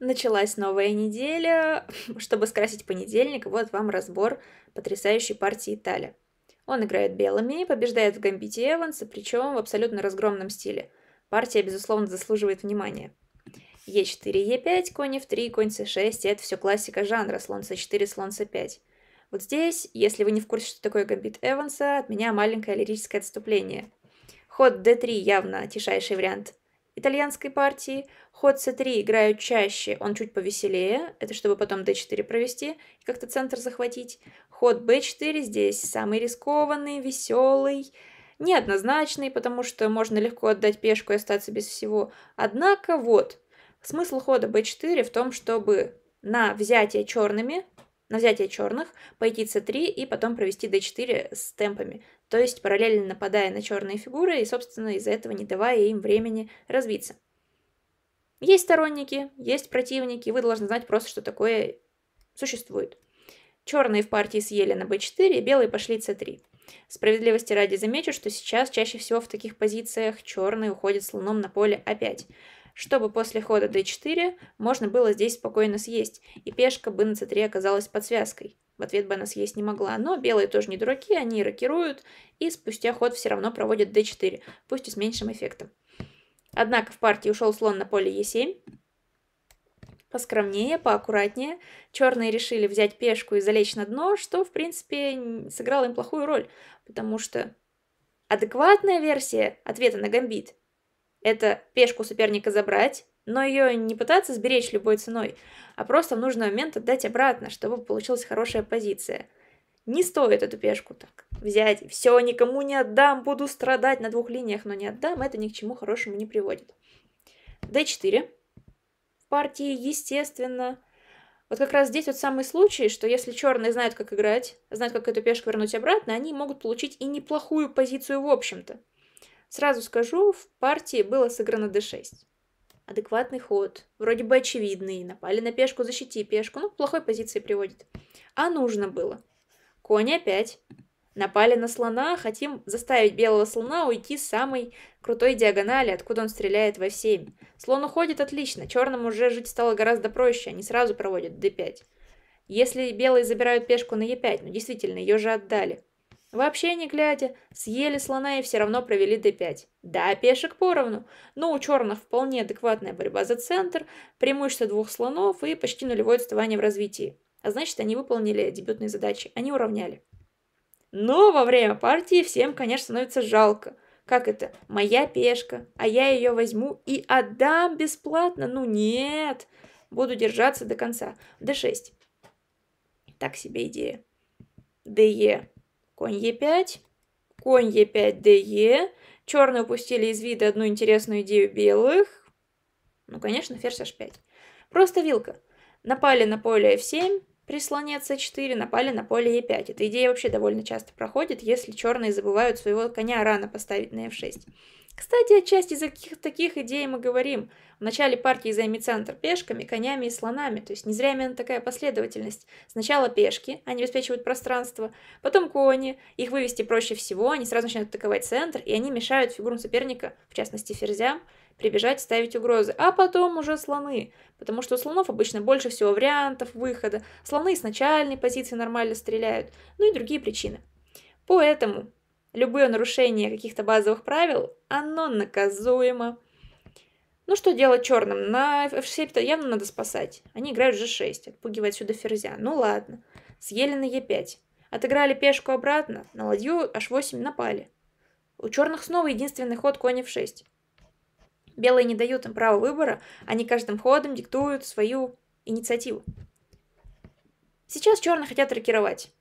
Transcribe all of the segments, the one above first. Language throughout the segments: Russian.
Началась новая неделя. Чтобы скрасить понедельник, вот вам разбор потрясающей партии Италия. Он играет белыми, и побеждает в гамбите Эванса, причем в абсолютно разгромном стиле. Партия, безусловно, заслуживает внимания. Е4, Е5, конь в 3 конь С6, это все классика жанра, слон С4, слон С5. Вот здесь, если вы не в курсе, что такое гамбит Эванса, от меня маленькое лирическое отступление. Ход D3 явно тишайший вариант итальянской партии, Ход c3 играют чаще, он чуть повеселее, это чтобы потом d4 провести как-то центр захватить. Ход b4 здесь самый рискованный, веселый, неоднозначный, потому что можно легко отдать пешку и остаться без всего. Однако вот, смысл хода b4 в том, чтобы на взятие черными, на взятие черных пойти c3 и потом провести d4 с темпами. То есть параллельно нападая на черные фигуры и, собственно, из-за этого не давая им времени развиться. Есть сторонники, есть противники, вы должны знать просто, что такое существует. Черные в партии съели на b4, белые пошли c3. Справедливости ради замечу, что сейчас чаще всего в таких позициях черные уходят слоном на поле a5, чтобы после хода d4 можно было здесь спокойно съесть, и пешка бы на c3 оказалась под связкой. В ответ бы она съесть не могла, но белые тоже не дураки, они рокируют, и спустя ход все равно проводят d4, пусть и с меньшим эффектом. Однако в партии ушел слон на поле Е7. Поскромнее, поаккуратнее. Черные решили взять пешку и залечь на дно, что, в принципе, сыграло им плохую роль, потому что адекватная версия ответа на гамбит – это пешку соперника забрать, но ее не пытаться сберечь любой ценой, а просто в нужный момент отдать обратно, чтобы получилась хорошая позиция. Не стоит эту пешку так взять, все, никому не отдам, буду страдать на двух линиях, но не отдам, это ни к чему хорошему не приводит. d4. В партии, естественно, вот как раз здесь вот самый случай, что если черные знают, как играть, знают, как эту пешку вернуть обратно, они могут получить и неплохую позицию в общем-то. Сразу скажу, в партии было сыграно d6. Адекватный ход, вроде бы очевидный, напали на пешку, защити пешку, ну, плохой позиции приводит. А нужно было. Конь опять. Напали на слона, хотим заставить белого слона уйти с самой крутой диагонали, откуда он стреляет во 7. Слон уходит отлично, черному уже жить стало гораздо проще, они сразу проводят d5. Если белые забирают пешку на e5, ну действительно, ее же отдали. Вообще не глядя, съели слона и все равно провели d5. Да, пешек поровну, но у черных вполне адекватная борьба за центр, преимущество двух слонов и почти нулевое отставание в развитии. А значит, они выполнили дебютные задачи, они уравняли. Но во время партии всем, конечно, становится жалко. Как это? Моя пешка, а я ее возьму и отдам бесплатно. Ну нет, буду держаться до конца. d6. Так себе идея. ДЕ. Конь e 5 Конь e 5 ДЕ. Черные упустили из вида одну интересную идею белых. Ну, конечно, ферзь H5. Просто вилка. Напали на поле F7, при слоне c4 напали на поле e5. Эта идея вообще довольно часто проходит, если черные забывают своего коня рано поставить на f6. Кстати, отчасти из каких таких идей мы говорим. В начале партии займи центр пешками, конями и слонами. То есть не зря именно такая последовательность. Сначала пешки, они обеспечивают пространство, потом кони. Их вывести проще всего, они сразу начинают атаковать центр, и они мешают фигурам соперника, в частности ферзям, прибежать, ставить угрозы, а потом уже слоны, потому что у слонов обычно больше всего вариантов выхода, слоны с начальной позиции нормально стреляют, ну и другие причины. Поэтому любое нарушение каких-то базовых правил, оно наказуемо. Ну что делать черным? На F7 явно надо спасать. Они играют G6, отпугивать сюда ферзя. Ну ладно. Съели на E5. Отыграли пешку обратно, на ладью H8 напали. У черных снова единственный ход конь F6. Белые не дают им права выбора, они каждым ходом диктуют свою инициативу. Сейчас черные хотят рокировать.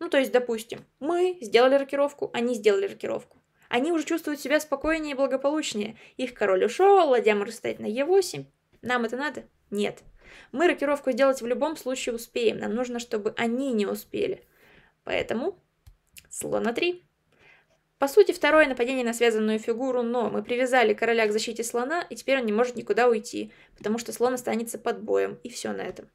Ну, то есть, допустим, мы сделали рокировку, они сделали рокировку. Они уже чувствуют себя спокойнее и благополучнее. Их король ушел, ладья может стоять на Е8. Нам это надо? Нет. Мы рокировку сделать в любом случае успеем. Нам нужно, чтобы они не успели. Поэтому слона на 3. По сути, второе нападение на связанную фигуру, но мы привязали короля к защите слона, и теперь он не может никуда уйти, потому что слон останется под боем, и все на этом.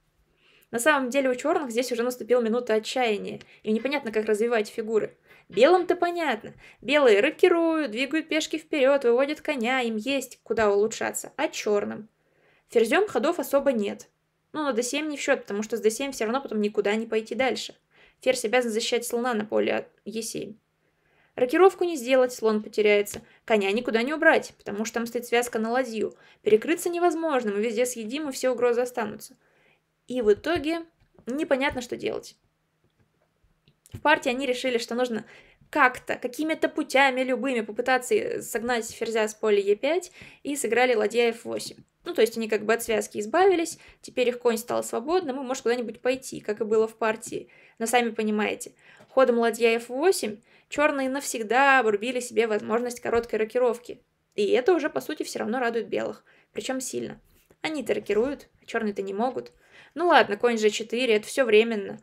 На самом деле у черных здесь уже наступила минута отчаяния, и непонятно, как развивать фигуры. Белым-то понятно. Белые рокируют, двигают пешки вперед, выводят коня, им есть куда улучшаться. А черным? Ферзем ходов особо нет. Ну, на d7 не в счет, потому что с d7 все равно потом никуда не пойти дальше. Ферзь обязан защищать слона на поле от e7. Рокировку не сделать, слон потеряется. Коня никуда не убрать, потому что там стоит связка на ладью. Перекрыться невозможно, мы везде съедим, и все угрозы останутся. И в итоге непонятно, что делать. В партии они решили, что нужно как-то, какими-то путями любыми попытаться э, согнать ферзя с поля e5 и сыграли ладья f8. Ну, то есть они как бы от связки избавились, теперь их конь стал свободным и может куда-нибудь пойти, как и было в партии. Но сами понимаете, ходом ладья f8 черные навсегда обрубили себе возможность короткой рокировки. И это уже, по сути, все равно радует белых. Причем сильно. Они-то рокируют, а черные-то не могут. Ну ладно, конь g4, это все временно.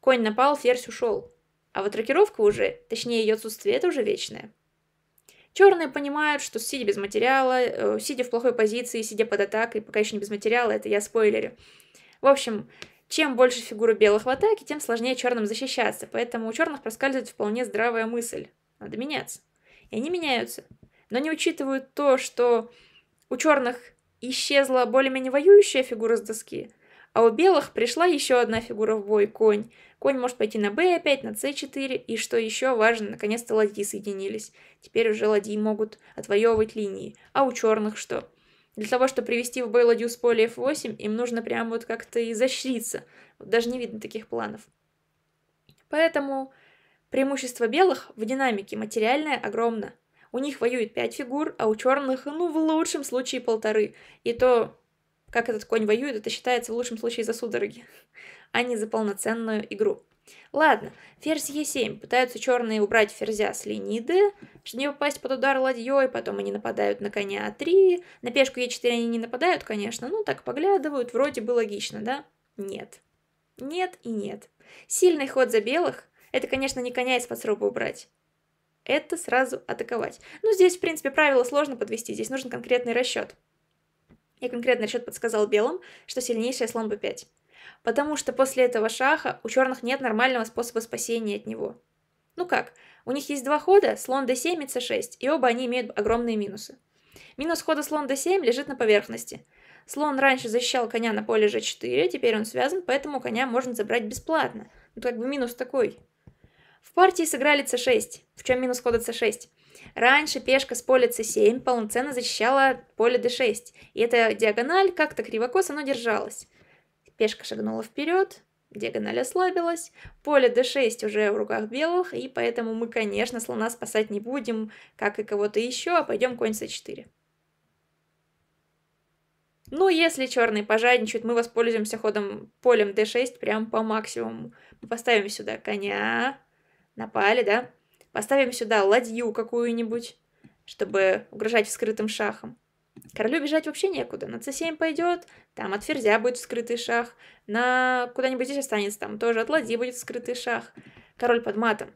Конь напал, ферзь ушел. А вот рокировка уже, точнее ее отсутствие, это уже вечное. Черные понимают, что сидя без материала, э, сидя в плохой позиции, сидя под атакой, пока еще не без материала, это я спойлерю. В общем, чем больше фигуры белых в атаке, тем сложнее черным защищаться, поэтому у черных проскальзывает вполне здравая мысль. Надо меняться. И они меняются. Но не учитывают то, что у черных исчезла более-менее воюющая фигура с доски, а у белых пришла еще одна фигура в бой – конь. Конь может пойти на b 5 на c4, и что еще важно, наконец-то ладьи соединились. Теперь уже ладьи могут отвоевывать линии. А у черных что? Для того, чтобы привести в бой ладью с поле F8, им нужно прям вот как-то изощриться. Даже не видно таких планов. Поэтому преимущество белых в динамике материальное огромно. У них воюет 5 фигур, а у черных, ну, в лучшем случае полторы. И то, как этот конь воюет, это считается в лучшем случае за судороги, а не за полноценную игру. Ладно, ферзь Е7. Пытаются черные убрать ферзя с линии Д, чтобы не попасть под удар ладьей, потом они нападают на коня А3. На пешку Е4 они не нападают, конечно, ну так поглядывают, вроде бы логично, да? Нет. Нет и нет. Сильный ход за белых – это, конечно, не коня из-под сруба убрать. Это сразу атаковать. Ну, здесь, в принципе, правило сложно подвести, здесь нужен конкретный расчет. И конкретный расчет подсказал белым, что сильнейшая слон b5. Потому что после этого шаха у черных нет нормального способа спасения от него. Ну как, у них есть два хода, слон d7 и c6, и оба они имеют огромные минусы. Минус хода слон d7 лежит на поверхности. Слон раньше защищал коня на поле g4, теперь он связан, поэтому коня можно забрать бесплатно. Ну как бы минус такой. В партии сыграли c6, в чем минус хода c6. Раньше пешка с поля c7 полноценно защищала поле d6, и эта диагональ как-то кривокосо, но держалась. Пешка шагнула вперед, диагональ ослабилась, поле d6 уже в руках белых, и поэтому мы, конечно, слона спасать не будем, как и кого-то еще, а пойдем конь c4. А ну, если черный пожадничает, мы воспользуемся ходом полем d6 прям по максимуму. Мы поставим сюда коня, напали, да? Поставим сюда ладью какую-нибудь, чтобы угрожать вскрытым шахом. Королю бежать вообще некуда. На c7 пойдет, там от ферзя будет скрытый шах. На куда-нибудь здесь останется, там тоже от ладьи будет скрытый шах. Король под матом.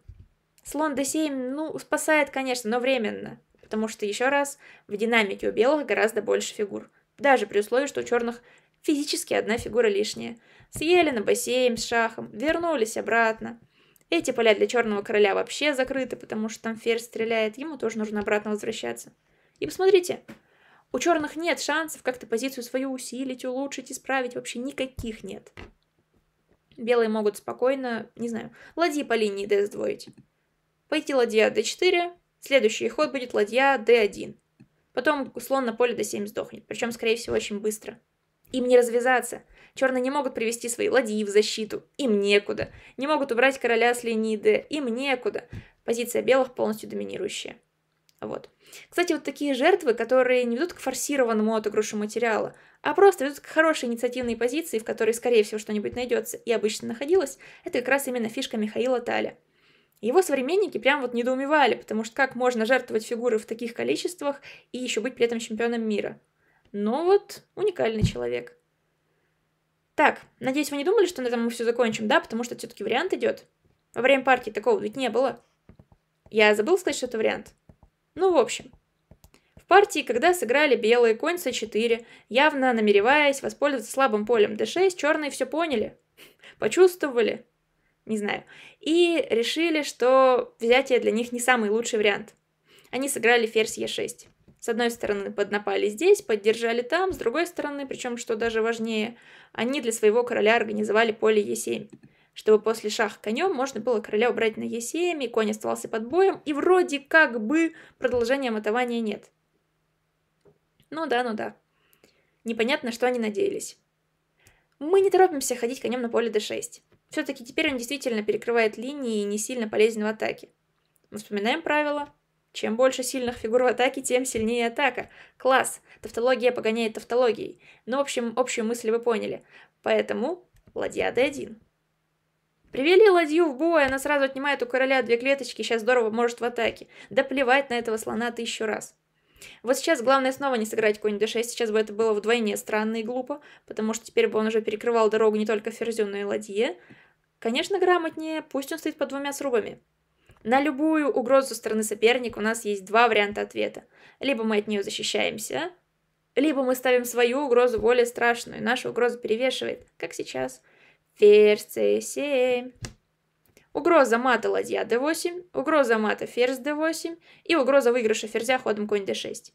Слон d7, ну, спасает, конечно, но временно. Потому что, еще раз, в динамике у белых гораздо больше фигур. Даже при условии, что у черных физически одна фигура лишняя. Съели на b7 с шахом, вернулись обратно. Эти поля для черного короля вообще закрыты, потому что там ферзь стреляет, ему тоже нужно обратно возвращаться. И посмотрите, у черных нет шансов как-то позицию свою усилить, улучшить, исправить. Вообще никаких нет. Белые могут спокойно, не знаю, ладьи по линии d сдвоить. Пойти ладья d4, следующий ход будет ладья d1. Потом слон на поле d7 сдохнет, причем, скорее всего, очень быстро. Им не развязаться. Черные не могут привести свои ладьи в защиту. Им некуда. Не могут убрать короля с линии D. Им некуда. Позиция белых полностью доминирующая. Вот. Кстати, вот такие жертвы, которые не ведут к форсированному отыгрышу материала, а просто ведут к хорошей инициативной позиции, в которой, скорее всего, что-нибудь найдется и обычно находилось, это как раз именно фишка Михаила Таля. Его современники прям вот недоумевали, потому что как можно жертвовать фигуры в таких количествах и еще быть при этом чемпионом мира. Но ну вот уникальный человек. Так, надеюсь, вы не думали, что на этом мы все закончим, да? Потому что все-таки вариант идет. Во время партии такого ведь не было. Я забыл сказать, что это вариант. Ну, в общем. В партии, когда сыграли белые конь c4, явно намереваясь воспользоваться слабым полем d6, черные все поняли, почувствовали, не знаю, и решили, что взятие для них не самый лучший вариант. Они сыграли ферзь e6. С одной стороны, поднапали здесь, поддержали там, с другой стороны, причем, что даже важнее, они для своего короля организовали поле e7 чтобы после шах конем можно было короля убрать на Е7, и конь оставался под боем, и вроде как бы продолжения мотования нет. Ну да, ну да. Непонятно, что они надеялись. Мы не торопимся ходить конем на поле d6. Все-таки теперь он действительно перекрывает линии и не сильно полезен в атаке. Мы вспоминаем правило: Чем больше сильных фигур в атаке, тем сильнее атака. Класс! Тавтология погоняет тавтологией. Ну, в общем, общую мысль вы поняли. Поэтому ладья d1. Привели ладью в бой, она сразу отнимает у короля две клеточки, сейчас здорово может в атаке. Да плевать на этого слона тысячу раз. Вот сейчас главное снова не сыграть конь d6, сейчас бы это было вдвойне странно и глупо, потому что теперь бы он уже перекрывал дорогу не только ферзю, но и ладье. Конечно, грамотнее, пусть он стоит под двумя срубами. На любую угрозу стороны соперника у нас есть два варианта ответа. Либо мы от нее защищаемся, либо мы ставим свою угрозу более страшную, наша угроза перевешивает, как сейчас – Ферзь c7. угроза мата ладья d8, угроза мата ферзь d8 и угроза выигрыша ферзя ходом конь d6.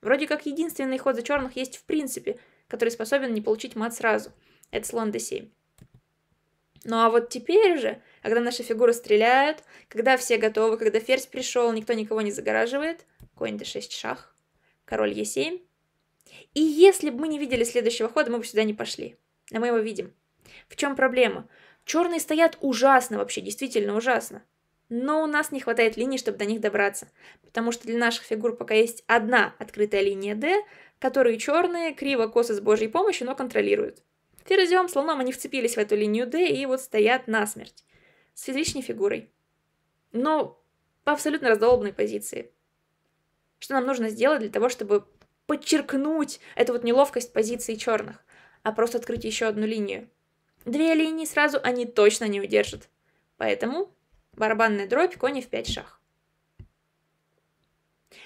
Вроде как единственный ход за черных есть в принципе, который способен не получить мат сразу. Это слон d7. Ну а вот теперь же, когда наши фигуры стреляют, когда все готовы, когда ферзь пришел, никто никого не загораживает, конь d6 шах, король e7. И если бы мы не видели следующего хода, мы бы сюда не пошли. Но а мы его видим. В чем проблема? Черные стоят ужасно вообще, действительно ужасно. Но у нас не хватает линий, чтобы до них добраться. Потому что для наших фигур пока есть одна открытая линия D, которую черные криво-косо с божьей помощью, но контролируют. Ферзем, слоном они вцепились в эту линию D и вот стоят насмерть. С физичной фигурой. Но по абсолютно раздолбной позиции. Что нам нужно сделать для того, чтобы подчеркнуть эту вот неловкость позиции черных, а просто открыть еще одну линию? Две линии сразу они точно не удержат. Поэтому барабанная дробь кони в 5 шах.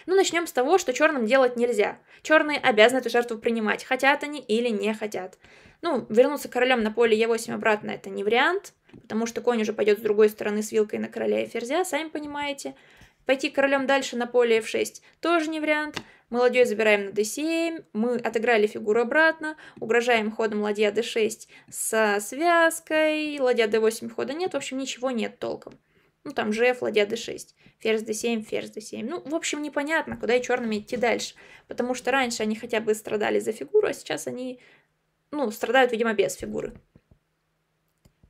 Ну, начнем с того, что черным делать нельзя. Черные обязаны эту жертву принимать, хотят они или не хотят. Ну, вернуться королем на поле Е8 обратно это не вариант, потому что конь уже пойдет с другой стороны с вилкой на короля и ферзя, сами понимаете. Пойти королем дальше на поле F6 тоже не вариант. Мы ладьей забираем на d7, мы отыграли фигуру обратно, угрожаем ходом ладья d6 со связкой, ладья d8 хода нет, в общем, ничего нет толком. Ну, там же ладья d6, ферзь d7, ферзь d7. Ну, в общем, непонятно, куда и черными идти дальше. Потому что раньше они хотя бы страдали за фигуру, а сейчас они, ну, страдают, видимо, без фигуры.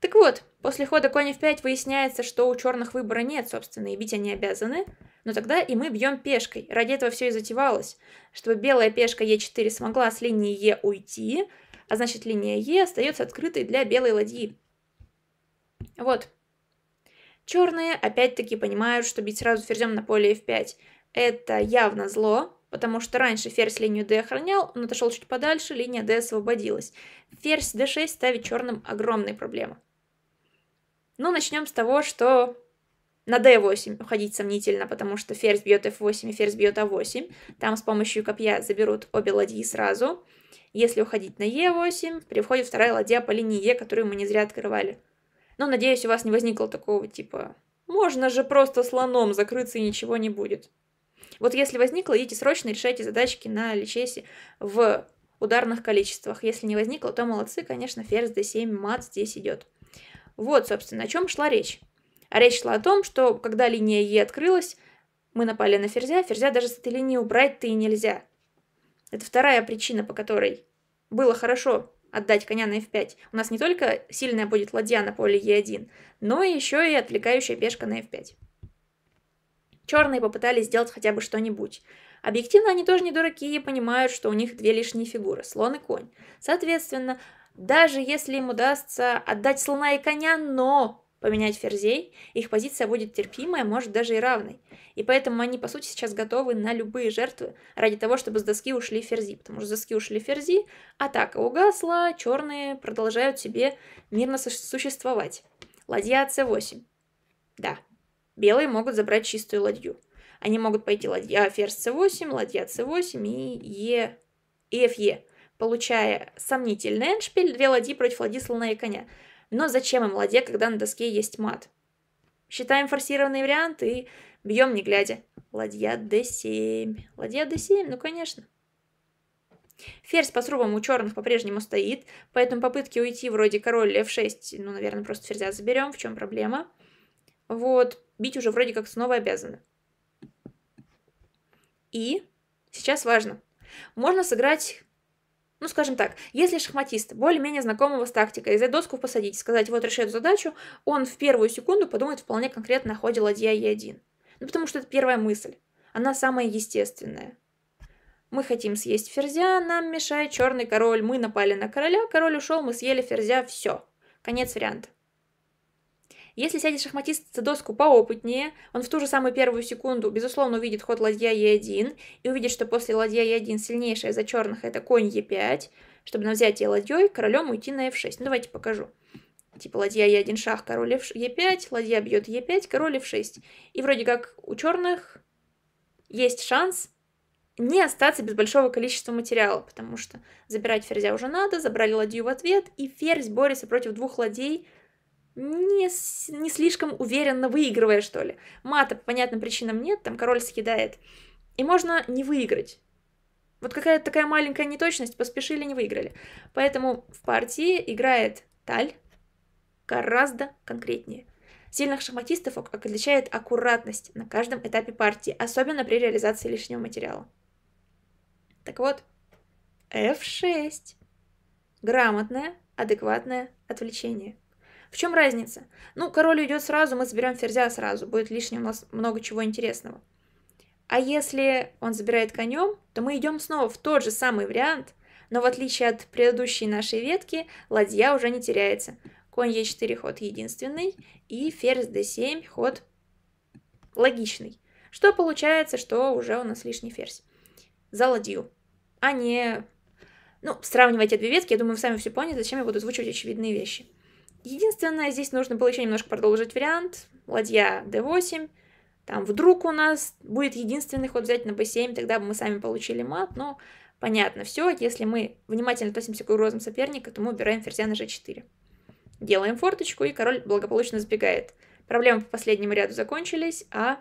Так вот, после хода коня f 5 выясняется, что у черных выбора нет, собственно, и бить они обязаны. Но тогда и мы бьем пешкой. Ради этого все и затевалось. Чтобы белая пешка Е4 смогла с линии Е уйти, а значит линия Е остается открытой для белой ладьи. Вот. Черные опять-таки понимают, что бить сразу ферзем на поле F5. Это явно зло, потому что раньше ферзь линию D охранял, он отошел чуть подальше, линия D освободилась. Ферзь D6 ставит черным огромные проблемы. Ну, начнем с того, что на d8 уходить сомнительно, потому что ферзь бьет f8 и ферзь бьет a8. А Там с помощью копья заберут обе ладьи сразу. Если уходить на e8, при входе вторая ладья по линии e, которую мы не зря открывали. Но, надеюсь, у вас не возникло такого типа «можно же просто слоном закрыться и ничего не будет». Вот если возникло, идите срочно решайте задачки на личесе в ударных количествах. Если не возникло, то молодцы, конечно, ферзь d7, мат здесь идет. Вот, собственно, о чем шла речь. Речь шла о том, что когда линия Е открылась, мы напали на ферзя, ферзя даже с этой линии убрать-то и нельзя. Это вторая причина, по которой было хорошо отдать коня на f5. У нас не только сильная будет ладья на поле e1, но еще и отвлекающая пешка на f5. Черные попытались сделать хотя бы что-нибудь. Объективно они тоже не дураки и понимают, что у них две лишние фигуры – слон и конь. Соответственно, даже если им удастся отдать слона и коня, но поменять ферзей, их позиция будет терпимая, может даже и равной. И поэтому они, по сути, сейчас готовы на любые жертвы ради того, чтобы с доски ушли ферзи. Потому что с доски ушли ферзи, атака угасла, черные продолжают себе мирно существовать. Ладья c8. Да, белые могут забрать чистую ладью. Они могут пойти ладья а, ферзь c8, ладья c8 и е, e, и фе, получая сомнительный эндшпиль, две ладьи против ладьи слона и коня. Но зачем им ладья, когда на доске есть мат? Считаем форсированный вариант и бьем не глядя. Ладья d7. Ладья d7, ну конечно. Ферзь по срубам у черных по-прежнему стоит, поэтому попытки уйти вроде король f6, ну, наверное, просто ферзя заберем, в чем проблема. Вот, бить уже вроде как снова обязаны. И сейчас важно. Можно сыграть ну, скажем так, если шахматист более-менее знакомого с тактикой, за доску посадить, сказать, вот реши задачу, он в первую секунду подумает вполне конкретно о ходе ладья Е1. Ну, потому что это первая мысль. Она самая естественная. Мы хотим съесть ферзя, нам мешает черный король, мы напали на короля, король ушел, мы съели ферзя, все. Конец варианта. Если сядет шахматист за доску поопытнее, он в ту же самую первую секунду, безусловно, увидит ход ладья Е1 и увидит, что после ладья Е1 сильнейшая за черных это конь Е5, чтобы на взятие ладьей королем уйти на F6. Ну, давайте покажу. Типа ладья Е1 шах, король Е5, ладья бьет Е5, король F6. И вроде как у черных есть шанс не остаться без большого количества материала, потому что забирать ферзя уже надо, забрали ладью в ответ, и ферзь борется против двух ладей – не, не слишком уверенно выигрывая, что ли. Мата по понятным причинам нет, там король съедает. И можно не выиграть. Вот какая-то такая маленькая неточность, поспешили, не выиграли. Поэтому в партии играет Таль гораздо конкретнее. Сильных шахматистов отличает аккуратность на каждом этапе партии, особенно при реализации лишнего материала. Так вот, F6. Грамотное, адекватное отвлечение. В чем разница? Ну, король уйдет сразу, мы заберем ферзя сразу, будет лишнее у нас много чего интересного. А если он забирает конем, то мы идем снова в тот же самый вариант, но в отличие от предыдущей нашей ветки, ладья уже не теряется. Конь Е4 ход единственный, и ферзь d7 ход логичный. Что получается, что уже у нас лишний ферзь. За ладью, а не... Ну, сравнивайте две ветки, я думаю, вы сами все поняли, зачем я буду озвучивать очевидные вещи. Единственное, здесь нужно было еще немножко продолжить вариант. Ладья d8. Там вдруг у нас будет единственный ход взять на b7, тогда бы мы сами получили мат, но понятно все. Если мы внимательно относимся к угрозам соперника, то мы убираем ферзя на g4. Делаем форточку, и король благополучно сбегает. Проблемы по последнему ряду закончились, а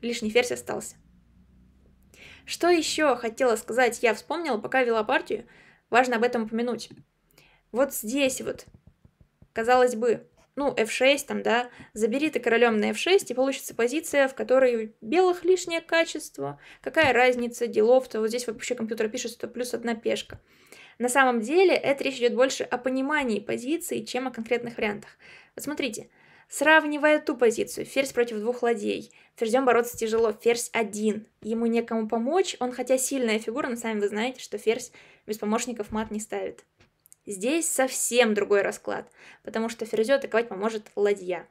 лишний ферзь остался. Что еще хотела сказать, я вспомнила, пока вела партию, важно об этом упомянуть. Вот здесь вот Казалось бы, ну, f6 там, да, забери ты королем на f6, и получится позиция, в которой у белых лишнее качество, какая разница, делов-то, вот здесь вообще компьютер пишет, что плюс одна пешка. На самом деле, это речь идет больше о понимании позиции, чем о конкретных вариантах. Вот смотрите, сравнивая ту позицию, ферзь против двух ладей, ферзем бороться тяжело, ферзь один, ему некому помочь, он хотя сильная фигура, но сами вы знаете, что ферзь без помощников мат не ставит. Здесь совсем другой расклад, потому что ферзю атаковать поможет ладья.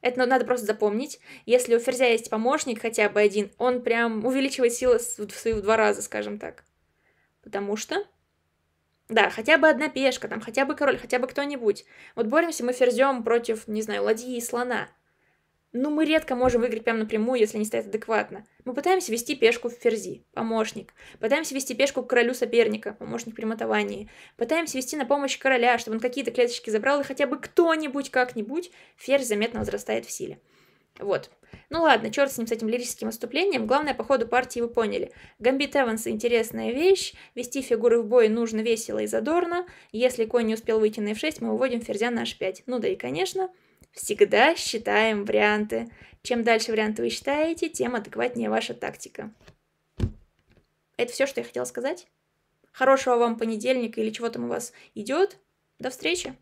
Это надо просто запомнить. Если у ферзя есть помощник хотя бы один, он прям увеличивает силы свои в два раза, скажем так. Потому что... Да, хотя бы одна пешка, там хотя бы король, хотя бы кто-нибудь. Вот боремся мы ферзем против, не знаю, ладьи и слона но ну, мы редко можем выиграть прямо напрямую, если не стоять адекватно. Мы пытаемся вести пешку в ферзи, помощник. Пытаемся вести пешку к королю соперника, помощник при мотовании. Пытаемся вести на помощь короля, чтобы он какие-то клеточки забрал, и хотя бы кто-нибудь как-нибудь ферзь заметно возрастает в силе. Вот. Ну ладно, черт с ним, с этим лирическим отступлением. Главное, по ходу партии вы поняли. Гамбит Эванса интересная вещь. Вести фигуры в бой нужно весело и задорно. Если конь не успел выйти на f6, мы выводим ферзя на h5. Ну да и конечно, всегда считаем варианты. Чем дальше варианты вы считаете, тем адекватнее ваша тактика. Это все, что я хотела сказать. Хорошего вам понедельника или чего там у вас идет. До встречи!